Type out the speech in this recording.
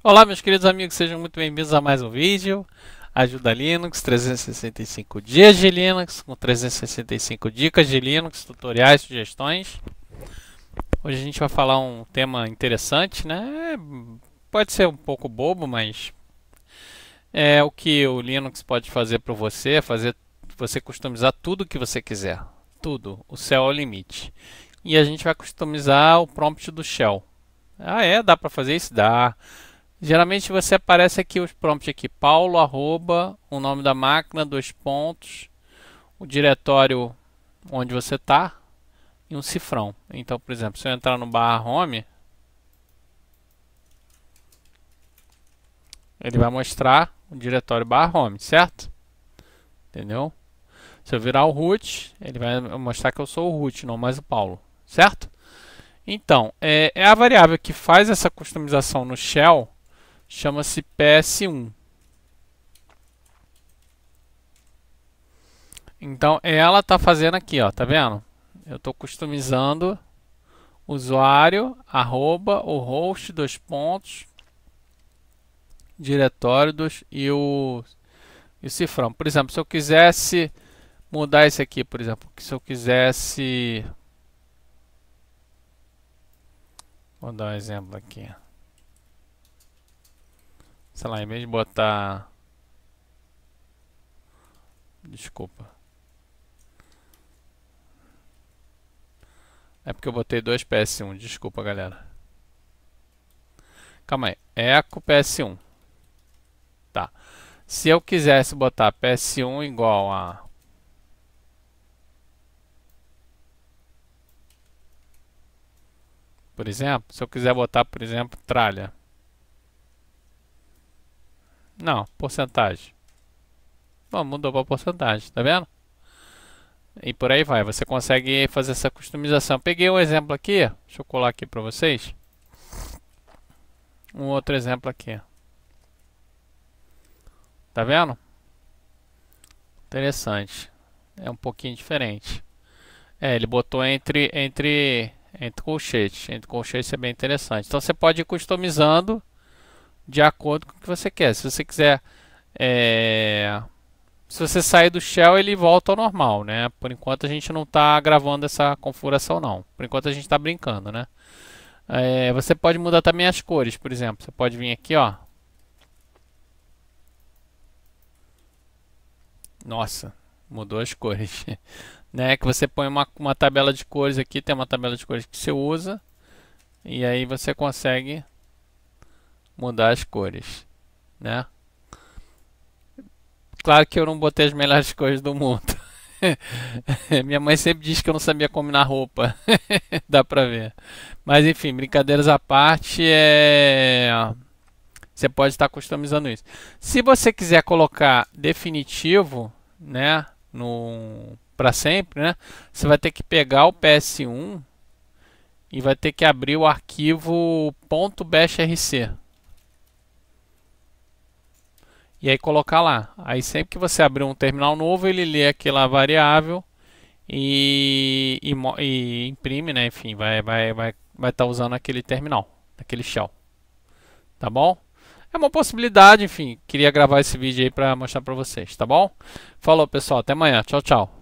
Olá meus queridos amigos, sejam muito bem-vindos a mais um vídeo Ajuda Linux, 365 dias de Linux, com 365 dicas de Linux, tutoriais, sugestões Hoje a gente vai falar um tema interessante, né? Pode ser um pouco bobo, mas é o que o Linux pode fazer para você, fazer você customizar tudo que você quiser, tudo, o céu é o limite. E a gente vai customizar o prompt do shell. Ah é, dá para fazer isso? Dá. Geralmente você aparece aqui os prompts aqui, paulo, arroba, o nome da máquina, dois pontos, o diretório onde você está e um cifrão. Então, por exemplo, se eu entrar no barra home, ele vai mostrar o diretório barra home, certo? Entendeu? Se eu virar o root, ele vai mostrar que eu sou o root, não mais o Paulo, certo? Então, é, é a variável que faz essa customização no shell Chama-se PS1. Então ela tá fazendo aqui, ó, tá vendo? Eu tô customizando usuário, arroba, o host, dois pontos, diretório dos, e, o, e o cifrão. Por exemplo, se eu quisesse mudar esse aqui, por exemplo, se eu quisesse... Vou dar um exemplo aqui. Sei lá, em vez de botar... Desculpa. É porque eu botei dois PS1, desculpa galera. Calma aí, eco PS1. Tá. Se eu quisesse botar PS1 igual a... Por exemplo, se eu quiser botar, por exemplo, tralha. Não, porcentagem. Bom, mudou para porcentagem, tá vendo? E por aí vai, você consegue fazer essa customização. Peguei um exemplo aqui, deixa eu colar aqui para vocês. Um outro exemplo aqui. Tá vendo? Interessante. É um pouquinho diferente. É, ele botou entre, entre, entre colchetes. Entre colchetes é bem interessante. Então você pode ir customizando de acordo com o que você quer. Se você quiser. É... Se você sair do shell, ele volta ao normal, né? Por enquanto a gente não está gravando essa configuração, não. Por enquanto a gente está brincando, né? É... você pode mudar também as cores, por exemplo. Você pode vir aqui, ó. Nossa, mudou as cores. né? Que você põe uma, uma tabela de cores aqui, tem uma tabela de cores que você usa. E aí você consegue mudar as cores, né? Claro que eu não botei as melhores cores do mundo. Minha mãe sempre diz que eu não sabia combinar roupa. Dá pra ver. Mas enfim, brincadeiras à parte, é... você pode estar customizando isso. Se você quiser colocar definitivo, né, no para sempre, né? Você vai ter que pegar o PS1 e vai ter que abrir o arquivo .bashrc e aí colocar lá. Aí sempre que você abrir um terminal novo, ele lê aquela variável e, e, e imprime, né? Enfim, vai vai vai vai estar tá usando aquele terminal, aquele shell. Tá bom? É uma possibilidade, enfim, queria gravar esse vídeo aí para mostrar para vocês, tá bom? Falou, pessoal, até amanhã. Tchau, tchau.